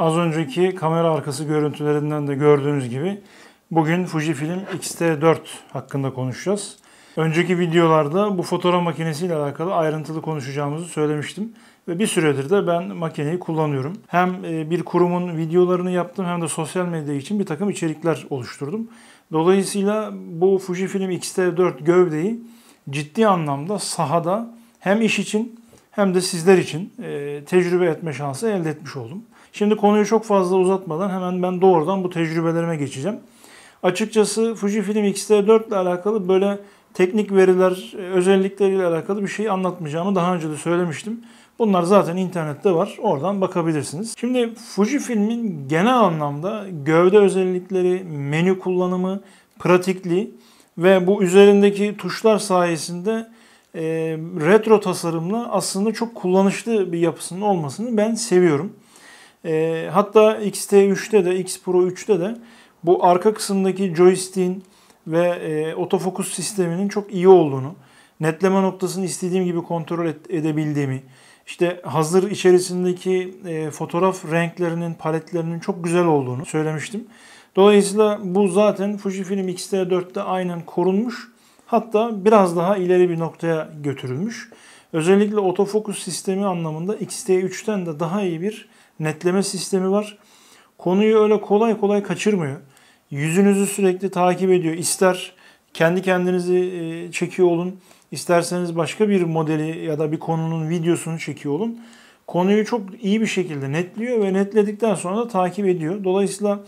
Az önceki kamera arkası görüntülerinden de gördüğünüz gibi bugün Fujifilm X-T4 hakkında konuşacağız. Önceki videolarda bu fotoğraf makinesiyle alakalı ayrıntılı konuşacağımızı söylemiştim. Ve bir süredir de ben makineyi kullanıyorum. Hem e, bir kurumun videolarını yaptım hem de sosyal medya için bir takım içerikler oluşturdum. Dolayısıyla bu Fujifilm X-T4 gövdeyi ciddi anlamda sahada hem iş için hem de sizler için e, tecrübe etme şansı elde etmiş oldum. Şimdi konuyu çok fazla uzatmadan hemen ben doğrudan bu tecrübelerime geçeceğim. Açıkçası Fujifilm X-T4 ile alakalı böyle teknik veriler, e, özellikleriyle alakalı bir şey anlatmayacağımı daha önce de söylemiştim. Bunlar zaten internette var. Oradan bakabilirsiniz. Şimdi Fujifilm'in genel anlamda gövde özellikleri, menü kullanımı, pratikliği ve bu üzerindeki tuşlar sayesinde e, retro tasarımla aslında çok kullanışlı bir yapısının olmasını ben seviyorum. E, hatta t 3te de, X Pro 3'te de bu arka kısımdaki joystick'in ve e, otofokus sisteminin çok iyi olduğunu, netleme noktasını istediğim gibi kontrol et, edebildiğimi, işte hazır içerisindeki e, fotoğraf renklerinin, paletlerinin çok güzel olduğunu söylemiştim. Dolayısıyla bu zaten Fujifilm X-T4'te aynen korunmuş. Hatta biraz daha ileri bir noktaya götürülmüş. Özellikle otofokus sistemi anlamında X-T3'ten de daha iyi bir netleme sistemi var. Konuyu öyle kolay kolay kaçırmıyor. Yüzünüzü sürekli takip ediyor. İster kendi kendinizi e, çekiyor olun, isterseniz başka bir modeli ya da bir konunun videosunu çekiyor olun. Konuyu çok iyi bir şekilde netliyor ve netledikten sonra da takip ediyor. Dolayısıyla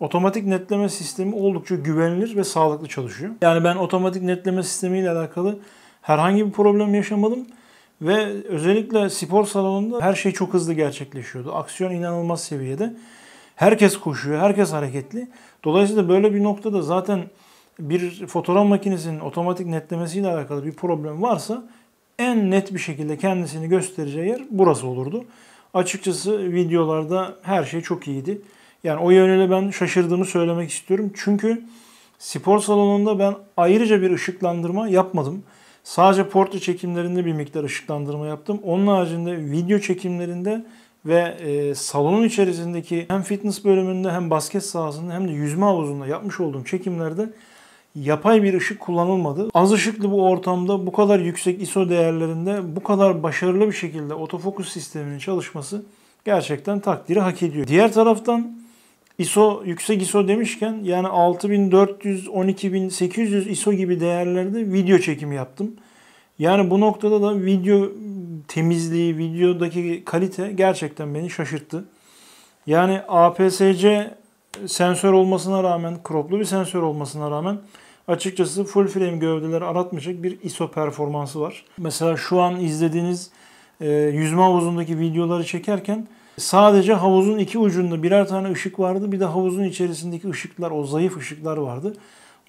Otomatik netleme sistemi oldukça güvenilir ve sağlıklı çalışıyor. Yani ben otomatik netleme sistemiyle alakalı herhangi bir problem yaşamadım. Ve özellikle spor salonunda her şey çok hızlı gerçekleşiyordu. Aksiyon inanılmaz seviyede. Herkes koşuyor, herkes hareketli. Dolayısıyla böyle bir noktada zaten bir fotoğraf makinesinin otomatik netlemesiyle alakalı bir problem varsa en net bir şekilde kendisini göstereceği yer burası olurdu. Açıkçası videolarda her şey çok iyiydi. Yani o yönüyle ben şaşırdığımı söylemek istiyorum. Çünkü spor salonunda ben ayrıca bir ışıklandırma yapmadım. Sadece portre çekimlerinde bir miktar ışıklandırma yaptım. Onun haricinde video çekimlerinde ve e, salonun içerisindeki hem fitness bölümünde hem basket sahasında hem de yüzme havuzunda yapmış olduğum çekimlerde yapay bir ışık kullanılmadı. Az ışıklı bu ortamda bu kadar yüksek ISO değerlerinde bu kadar başarılı bir şekilde otofokus sisteminin çalışması gerçekten takdiri hak ediyor. Diğer taraftan ISO yüksek ISO demişken yani 6400 12800 ISO gibi değerlerde video çekimi yaptım. Yani bu noktada da video temizliği, videodaki kalite gerçekten beni şaşırttı. Yani APS-C sensör olmasına rağmen, kroplu bir sensör olmasına rağmen açıkçası full frame gövdeleri aratmayacak bir ISO performansı var. Mesela şu an izlediğiniz e, yüzme havuzundaki videoları çekerken Sadece havuzun iki ucunda birer tane ışık vardı. Bir de havuzun içerisindeki ışıklar, o zayıf ışıklar vardı.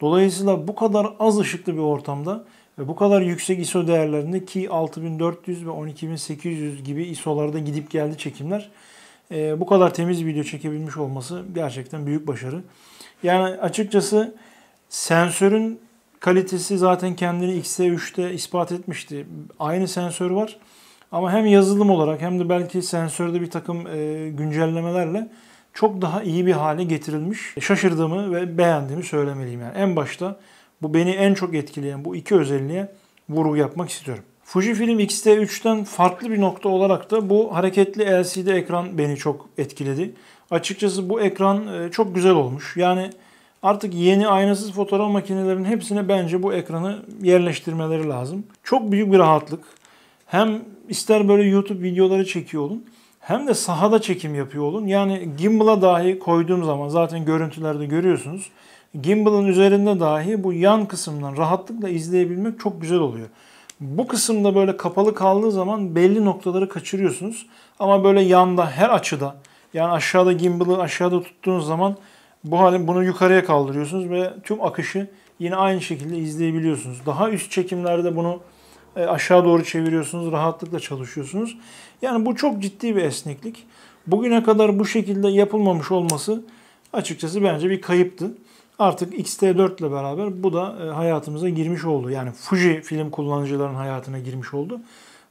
Dolayısıyla bu kadar az ışıklı bir ortamda ve bu kadar yüksek ISO değerlerinde ki 6400 ve 12800 gibi ISO'larda gidip geldi çekimler. E, bu kadar temiz video çekebilmiş olması gerçekten büyük başarı. Yani açıkçası sensörün kalitesi zaten kendini X-T3'te ispat etmişti. Aynı sensör var. Ama hem yazılım olarak hem de belki sensörde bir takım e, güncellemelerle çok daha iyi bir hale getirilmiş. Şaşırdığımı ve beğendiğimi söylemeliyim yani. En başta bu beni en çok etkileyen bu iki özelliğe vurgu yapmak istiyorum. Fujifilm X-T3'ten farklı bir nokta olarak da bu hareketli LCD ekran beni çok etkiledi. Açıkçası bu ekran e, çok güzel olmuş. Yani artık yeni aynasız fotoğraf makinelerinin hepsine bence bu ekranı yerleştirmeleri lazım. Çok büyük bir rahatlık. Hem ister böyle YouTube videoları çekiyor olun hem de sahada çekim yapıyor olun. Yani gimbal'a dahi koyduğum zaman zaten görüntülerde görüyorsunuz. Gimbal'ın üzerinde dahi bu yan kısımdan rahatlıkla izleyebilmek çok güzel oluyor. Bu kısımda böyle kapalı kaldığı zaman belli noktaları kaçırıyorsunuz. Ama böyle yanda her açıda yani aşağıda gimbal'ı aşağıda tuttuğunuz zaman bu halin bunu yukarıya kaldırıyorsunuz ve tüm akışı yine aynı şekilde izleyebiliyorsunuz. Daha üst çekimlerde bunu e, aşağı doğru çeviriyorsunuz, rahatlıkla çalışıyorsunuz. Yani bu çok ciddi bir esneklik. Bugüne kadar bu şekilde yapılmamış olması açıkçası bence bir kayıptı. Artık X-T4 ile beraber bu da e, hayatımıza girmiş oldu. Yani Fuji film kullanıcıların hayatına girmiş oldu.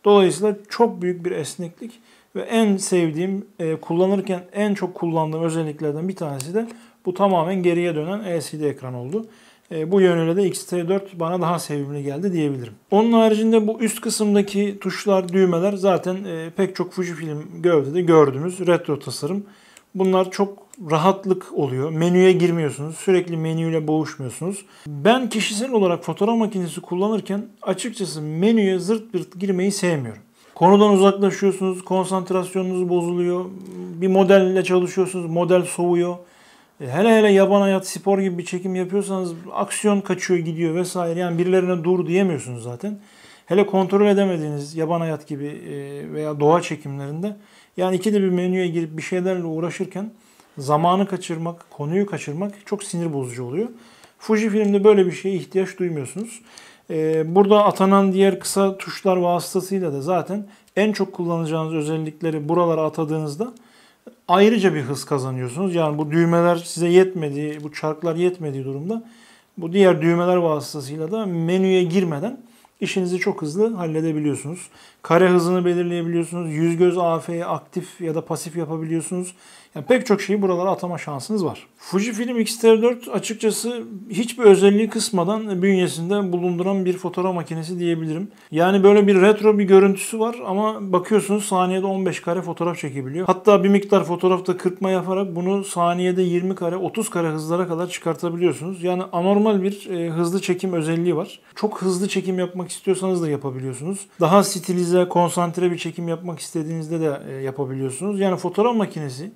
Dolayısıyla çok büyük bir esneklik ve en sevdiğim, e, kullanırken en çok kullandığım özelliklerden bir tanesi de bu tamamen geriye dönen LCD ekran oldu. E, bu yönüyle de x t 4 bana daha sevimli geldi diyebilirim. Onun haricinde bu üst kısımdaki tuşlar, düğmeler zaten e, pek çok Fujifilm gövdede gördüğünüz retro tasarım. Bunlar çok rahatlık oluyor. Menüye girmiyorsunuz. Sürekli menüyle boğuşmuyorsunuz. Ben kişisel olarak fotoğraf makinesi kullanırken açıkçası menüye zırt pırt girmeyi sevmiyorum. Konudan uzaklaşıyorsunuz, konsantrasyonunuz bozuluyor. Bir modelle çalışıyorsunuz, model soğuyor. E, hele hele yaban hayat, spor gibi bir çekim yapıyorsanız aksiyon kaçıyor gidiyor vesaire. Yani birilerine dur diyemiyorsunuz zaten. Hele kontrol edemediğiniz yaban hayat gibi e, veya doğa çekimlerinde yani ikide bir menüye girip bir şeylerle uğraşırken zamanı kaçırmak, konuyu kaçırmak çok sinir bozucu oluyor. Fuji filmde böyle bir şeye ihtiyaç duymuyorsunuz. E, burada atanan diğer kısa tuşlar vasıtasıyla da zaten en çok kullanacağınız özellikleri buralara atadığınızda ayrıca bir hız kazanıyorsunuz. Yani bu düğmeler size yetmedi, bu çarklar yetmediği durumda bu diğer düğmeler vasıtasıyla da menüye girmeden işinizi çok hızlı halledebiliyorsunuz. Kare hızını belirleyebiliyorsunuz. Yüz göz AF'yi aktif ya da pasif yapabiliyorsunuz. Yani pek çok şeyi buralara atama şansınız var. Fujifilm X-T4 açıkçası hiçbir özelliği kısmadan bünyesinde bulunduran bir fotoğraf makinesi diyebilirim. Yani böyle bir retro bir görüntüsü var ama bakıyorsunuz saniyede 15 kare fotoğraf çekebiliyor. Hatta bir miktar fotoğrafta kırpma yaparak bunu saniyede 20 kare 30 kare hızlara kadar çıkartabiliyorsunuz. Yani anormal bir e, hızlı çekim özelliği var. Çok hızlı çekim yapmak istiyorsanız da yapabiliyorsunuz. Daha stilize, konsantre bir çekim yapmak istediğinizde de e, yapabiliyorsunuz. Yani fotoğraf makinesi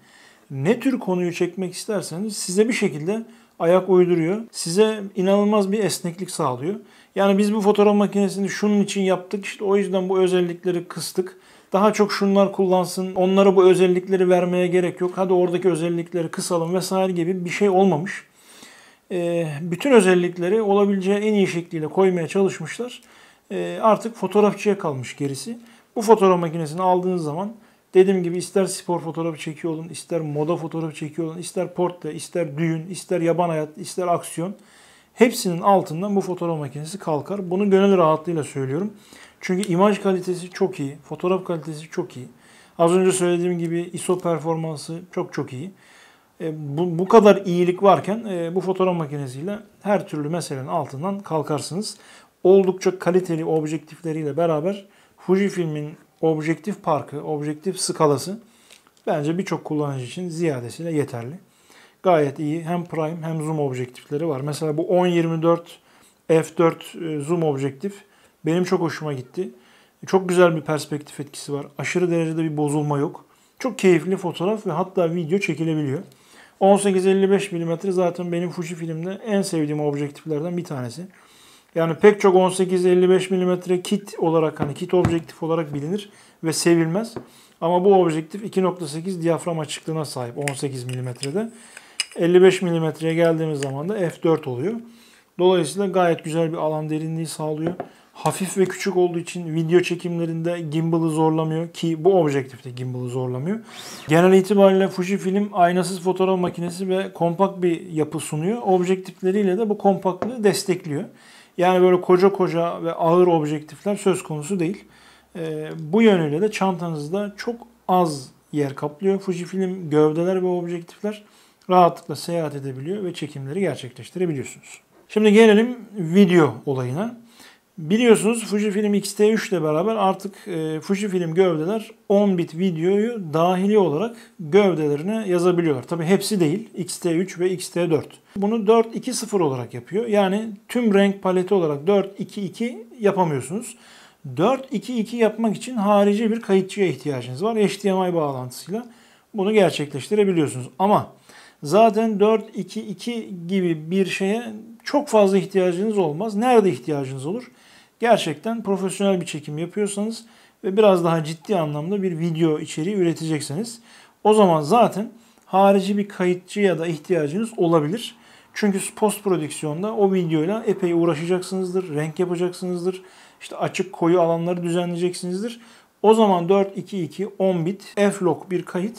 ne tür konuyu çekmek isterseniz size bir şekilde ayak uyduruyor. Size inanılmaz bir esneklik sağlıyor. Yani biz bu fotoğraf makinesini şunun için yaptık işte o yüzden bu özellikleri kıstık. Daha çok şunlar kullansın, onlara bu özellikleri vermeye gerek yok. Hadi oradaki özellikleri kısalım vesaire gibi bir şey olmamış. Ee, bütün özellikleri olabileceği en iyi şekliyle koymaya çalışmışlar. Ee, artık fotoğrafçıya kalmış gerisi. Bu fotoğraf makinesini aldığınız zaman Dediğim gibi ister spor fotoğrafı çekiyor olun, ister moda fotoğrafı çekiyor olun, ister portre, ister düğün, ister yaban hayat, ister aksiyon. Hepsinin altından bu fotoğraf makinesi kalkar. Bunu gönül rahatlığıyla söylüyorum. Çünkü imaj kalitesi çok iyi, fotoğraf kalitesi çok iyi. Az önce söylediğim gibi ISO performansı çok çok iyi. E, bu, bu kadar iyilik varken e, bu fotoğraf makinesiyle her türlü meselenin altından kalkarsınız. Oldukça kaliteli objektifleriyle beraber Fujifilm'in objektif parkı, objektif skalası bence birçok kullanıcı için ziyadesine yeterli. Gayet iyi hem prime hem zoom objektifleri var. Mesela bu 10-24 f4 e, zoom objektif benim çok hoşuma gitti. Çok güzel bir perspektif etkisi var. Aşırı derecede bir bozulma yok. Çok keyifli fotoğraf ve hatta video çekilebiliyor. 18-55 mm zaten benim Fuji filmde en sevdiğim objektiflerden bir tanesi. Yani pek çok 18-55 mm kit olarak hani kit objektif olarak bilinir ve sevilmez. Ama bu objektif 2.8 diyafram açıklığına sahip 18 mm'de. 55 mm'ye geldiğimiz zaman da f4 oluyor. Dolayısıyla gayet güzel bir alan derinliği sağlıyor. Hafif ve küçük olduğu için video çekimlerinde gimbal'ı zorlamıyor ki bu objektifte gimbal'ı zorlamıyor. Genel itibariyle Fujifilm aynasız fotoğraf makinesi ve kompakt bir yapı sunuyor. Objektifleriyle de bu kompaktlığı destekliyor. Yani böyle koca koca ve ağır objektifler söz konusu değil. E, bu yönüyle de çantanızda çok az yer kaplıyor. Fujifilm gövdeler ve objektifler rahatlıkla seyahat edebiliyor ve çekimleri gerçekleştirebiliyorsunuz. Şimdi gelelim video olayına. Biliyorsunuz Fujifilm X-T3 ile beraber artık e, Fujifilm gövdeler 10 bit videoyu dahili olarak gövdelerine yazabiliyorlar. Tabi hepsi değil. X-T3 ve X-T4. Bunu 420 olarak yapıyor. Yani tüm renk paleti olarak 422 yapamıyorsunuz. 422 yapmak için harici bir kayıtçıya ihtiyacınız var. HDMI bağlantısıyla bunu gerçekleştirebiliyorsunuz. Ama zaten 422 gibi bir şeye çok fazla ihtiyacınız olmaz. Nerede ihtiyacınız olur? gerçekten profesyonel bir çekim yapıyorsanız ve biraz daha ciddi anlamda bir video içeriği üretecekseniz o zaman zaten harici bir kayıtçıya da ihtiyacınız olabilir. Çünkü post prodüksiyonda o videoyla epey uğraşacaksınızdır, renk yapacaksınızdır, işte açık koyu alanları düzenleyeceksinizdir. O zaman 4 10 bit F-log bir kayıt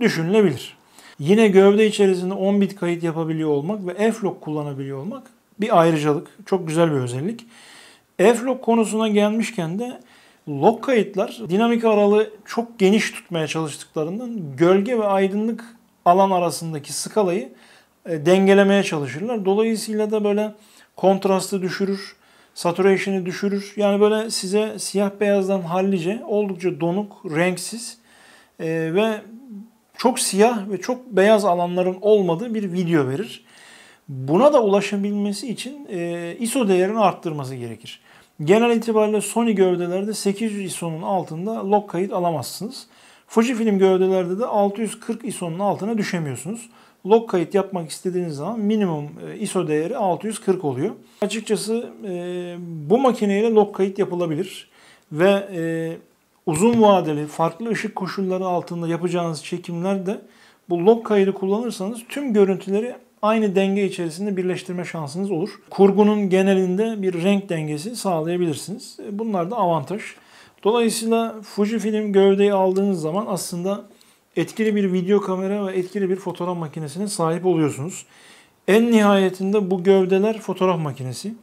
düşünülebilir. Yine gövde içerisinde 10 bit kayıt yapabiliyor olmak ve F-log kullanabiliyor olmak bir ayrıcalık, çok güzel bir özellik. F-log konusuna gelmişken de log kayıtlar dinamik aralığı çok geniş tutmaya çalıştıklarından gölge ve aydınlık alan arasındaki skalayı e, dengelemeye çalışırlar. Dolayısıyla da böyle kontrastı düşürür, saturation'ı düşürür. Yani böyle size siyah beyazdan hallice oldukça donuk, renksiz e, ve çok siyah ve çok beyaz alanların olmadığı bir video verir. Buna da ulaşabilmesi için e, ISO değerini arttırması gerekir. Genel itibariyle Sony gövdelerde 800 ISO'nun altında log kayıt alamazsınız. Fujifilm gövdelerde de 640 ISO'nun altına düşemiyorsunuz. Log kayıt yapmak istediğiniz zaman minimum e, ISO değeri 640 oluyor. Açıkçası e, bu makineyle log kayıt yapılabilir ve e, uzun vadeli farklı ışık koşulları altında yapacağınız çekimlerde bu log kaydı kullanırsanız tüm görüntüleri aynı denge içerisinde birleştirme şansınız olur. Kurgunun genelinde bir renk dengesi sağlayabilirsiniz. E, bunlar da avantaj. Dolayısıyla Fujifilm gövdeyi aldığınız zaman aslında etkili bir video kamera ve etkili bir fotoğraf makinesine sahip oluyorsunuz. En nihayetinde bu gövdeler fotoğraf makinesi.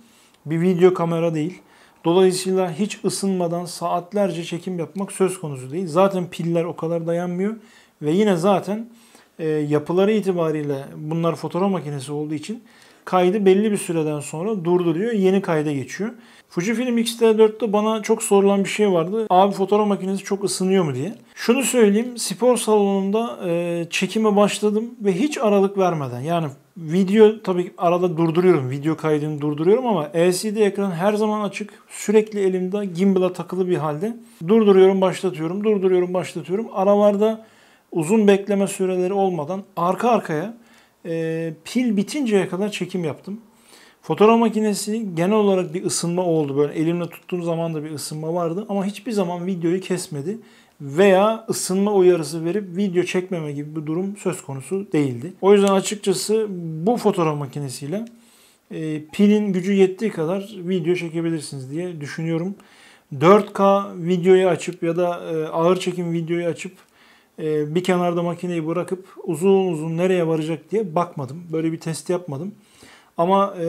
Bir video kamera değil. Dolayısıyla hiç ısınmadan saatlerce çekim yapmak söz konusu değil. Zaten piller o kadar dayanmıyor ve yine zaten e, yapıları itibariyle bunlar fotoğraf makinesi olduğu için kaydı belli bir süreden sonra durduruyor, yeni kayda geçiyor. Fujifilm X-T4'te bana çok sorulan bir şey vardı. Abi fotoğraf makinesi çok ısınıyor mu diye. Şunu söyleyeyim, spor salonunda e, çekime başladım ve hiç aralık vermeden yani video tabii arada durduruyorum. Video kaydını durduruyorum ama LCD ekran her zaman açık. Sürekli elimde gimbal'a takılı bir halde. Durduruyorum, başlatıyorum, durduruyorum, başlatıyorum. Aralarda uzun bekleme süreleri olmadan arka arkaya e, pil bitinceye kadar çekim yaptım. Fotoğraf makinesi genel olarak bir ısınma oldu. Böyle elimle tuttuğum zaman da bir ısınma vardı ama hiçbir zaman videoyu kesmedi veya ısınma uyarısı verip video çekmeme gibi bir durum söz konusu değildi. O yüzden açıkçası bu fotoğraf makinesiyle e, pilin gücü yettiği kadar video çekebilirsiniz diye düşünüyorum. 4K videoyu açıp ya da e, ağır çekim videoyu açıp ee, bir kenarda makineyi bırakıp uzun uzun nereye varacak diye bakmadım. Böyle bir test yapmadım. Ama e,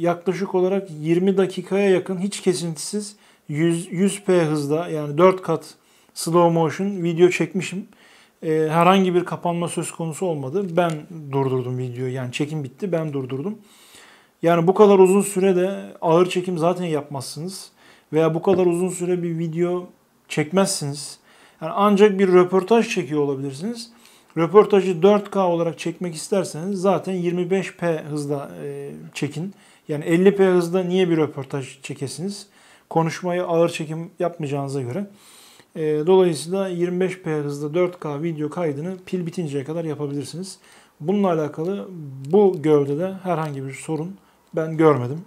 yaklaşık olarak 20 dakikaya yakın hiç kesintisiz 100, 100p hızda yani 4 kat slow motion video çekmişim. Ee, herhangi bir kapanma söz konusu olmadı. Ben durdurdum videoyu yani çekim bitti ben durdurdum. Yani bu kadar uzun sürede ağır çekim zaten yapmazsınız. Veya bu kadar uzun süre bir video çekmezsiniz. Yani ancak bir röportaj çekiyor olabilirsiniz. Röportajı 4K olarak çekmek isterseniz zaten 25p hızda e, çekin. Yani 50p hızda niye bir röportaj çekesiniz? Konuşmayı ağır çekim yapmayacağınıza göre. E, dolayısıyla 25p hızda 4K video kaydını pil bitinceye kadar yapabilirsiniz. Bununla alakalı bu gövdede herhangi bir sorun ben görmedim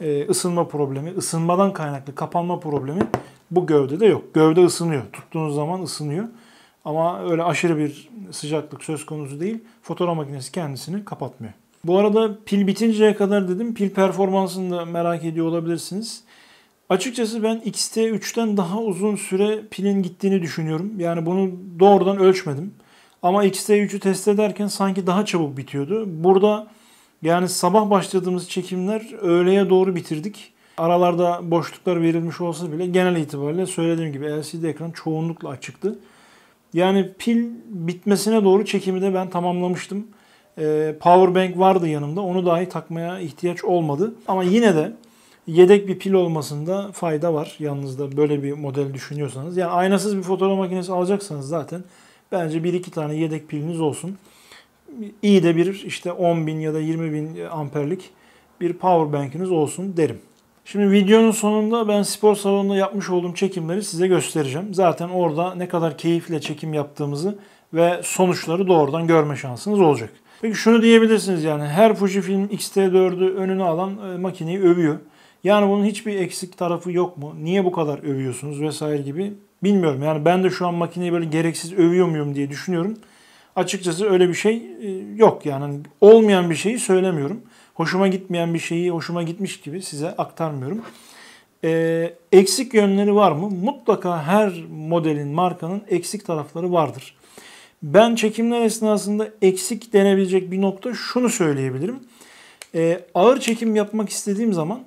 e, ısınma problemi, ısınmadan kaynaklı kapanma problemi bu gövdede yok. Gövde ısınıyor. Tuttuğunuz zaman ısınıyor. Ama öyle aşırı bir sıcaklık söz konusu değil. Fotoğraf makinesi kendisini kapatmıyor. Bu arada pil bitinceye kadar dedim. Pil performansını da merak ediyor olabilirsiniz. Açıkçası ben x t 3ten daha uzun süre pilin gittiğini düşünüyorum. Yani bunu doğrudan ölçmedim. Ama x t 3ü test ederken sanki daha çabuk bitiyordu. Burada yani sabah başladığımız çekimler öğleye doğru bitirdik. Aralarda boşluklar verilmiş olsa bile genel itibariyle söylediğim gibi LCD ekran çoğunlukla açıktı. Yani pil bitmesine doğru çekimi de ben tamamlamıştım. Ee, power bank vardı yanımda. Onu dahi takmaya ihtiyaç olmadı. Ama yine de yedek bir pil olmasında fayda var. Yalnız da böyle bir model düşünüyorsanız. Yani aynasız bir fotoğraf makinesi alacaksanız zaten bence bir iki tane yedek piliniz olsun iyi de bir işte 10 bin ya da 20 bin amperlik bir power bankiniz olsun derim. Şimdi videonun sonunda ben spor salonunda yapmış olduğum çekimleri size göstereceğim. Zaten orada ne kadar keyifle çekim yaptığımızı ve sonuçları doğrudan görme şansınız olacak. Peki şunu diyebilirsiniz yani her Fujifilm X-T4'ü önüne alan e, makineyi övüyor. Yani bunun hiçbir eksik tarafı yok mu? Niye bu kadar övüyorsunuz vesaire gibi bilmiyorum. Yani ben de şu an makineyi böyle gereksiz övüyor muyum diye düşünüyorum açıkçası öyle bir şey e, yok. Yani hani olmayan bir şeyi söylemiyorum. Hoşuma gitmeyen bir şeyi hoşuma gitmiş gibi size aktarmıyorum. E, eksik yönleri var mı? Mutlaka her modelin, markanın eksik tarafları vardır. Ben çekimler esnasında eksik denebilecek bir nokta şunu söyleyebilirim. E, ağır çekim yapmak istediğim zaman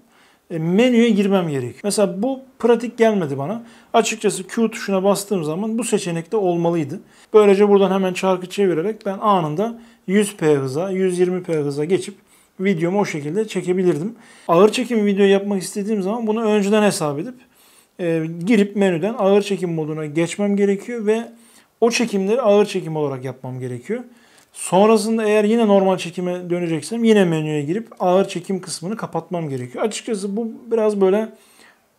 e, menüye girmem gerek. Mesela bu pratik gelmedi bana. Açıkçası Q tuşuna bastığım zaman bu seçenekte olmalıydı. Böylece buradan hemen çarkı çevirerek ben anında 100p hıza, 120p hıza geçip videomu o şekilde çekebilirdim. Ağır çekim video yapmak istediğim zaman bunu önceden hesap edip e, girip menüden ağır çekim moduna geçmem gerekiyor ve o çekimleri ağır çekim olarak yapmam gerekiyor. Sonrasında eğer yine normal çekime döneceksem yine menüye girip ağır çekim kısmını kapatmam gerekiyor. Açıkçası bu biraz böyle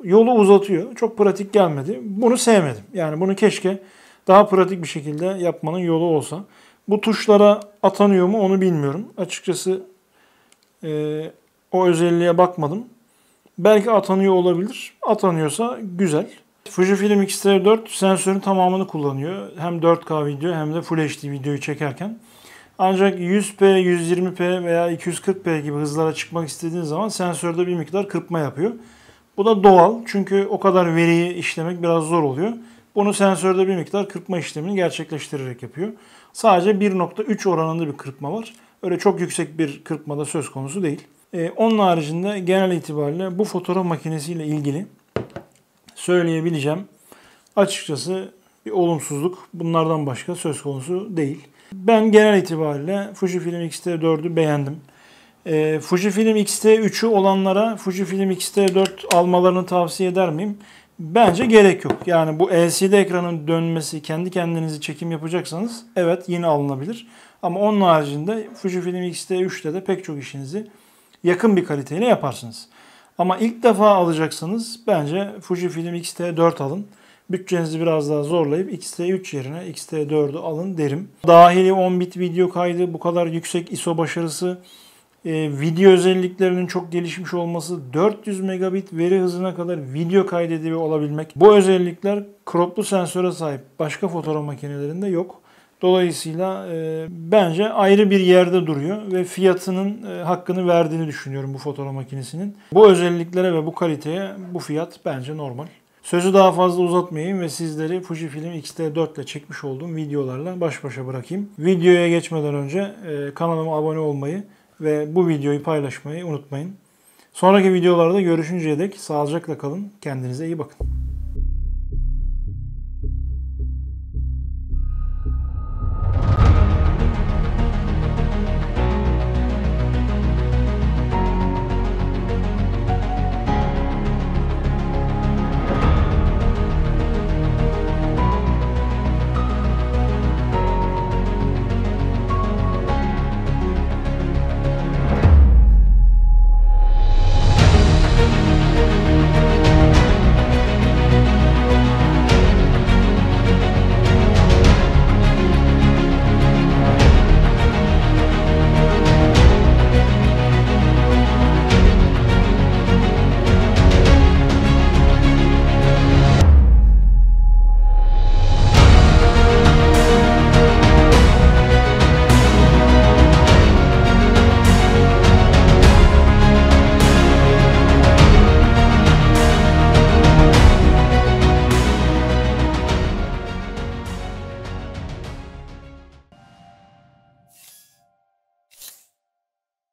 yolu uzatıyor. Çok pratik gelmedi. Bunu sevmedim. Yani bunu keşke daha pratik bir şekilde yapmanın yolu olsa. Bu tuşlara atanıyor mu onu bilmiyorum. Açıkçası e, o özelliğe bakmadım. Belki atanıyor olabilir. Atanıyorsa güzel. Fujifilm X-T4 sensörün tamamını kullanıyor. Hem 4K video hem de Full HD videoyu çekerken. Ancak 100p, 120p veya 240p gibi hızlara çıkmak istediğiniz zaman sensörde bir miktar kırpma yapıyor. Bu da doğal çünkü o kadar veriyi işlemek biraz zor oluyor. Bunu sensörde bir miktar kırpma işlemini gerçekleştirerek yapıyor. Sadece 1.3 oranında bir kırpma var. Öyle çok yüksek bir kırpmada söz konusu değil. Ee, onun haricinde genel itibariyle bu fotoğraf makinesiyle ilgili söyleyebileceğim açıkçası bir olumsuzluk bunlardan başka söz konusu değil. Ben genel itibariyle Fujifilm X-T4'ü beğendim. E, Fujifilm X-T3'ü olanlara Fujifilm X-T4 almalarını tavsiye eder miyim? Bence gerek yok. Yani bu LCD ekranın dönmesi, kendi kendinizi çekim yapacaksanız evet yine alınabilir. Ama onun haricinde Fujifilm X-T3'te de pek çok işinizi yakın bir kaliteyle yaparsınız. Ama ilk defa alacaksanız bence Fujifilm X-T4 alın bütçenizi biraz daha zorlayıp xt 3 yerine xt t 4ü alın derim. Dahili 10 bit video kaydı, bu kadar yüksek ISO başarısı, e, video özelliklerinin çok gelişmiş olması, 400 megabit veri hızına kadar video kaydediyor olabilmek. Bu özellikler croplu sensöre sahip başka fotoğraf makinelerinde yok. Dolayısıyla e, bence ayrı bir yerde duruyor ve fiyatının e, hakkını verdiğini düşünüyorum bu fotoğraf makinesinin. Bu özelliklere ve bu kaliteye bu fiyat bence normal. Sözü daha fazla uzatmayayım ve sizleri Fujifilm X-T4 ile çekmiş olduğum videolarla baş başa bırakayım. Videoya geçmeden önce e, kanalıma abone olmayı ve bu videoyu paylaşmayı unutmayın. Sonraki videolarda görüşünceye dek sağlıcakla kalın. Kendinize iyi bakın.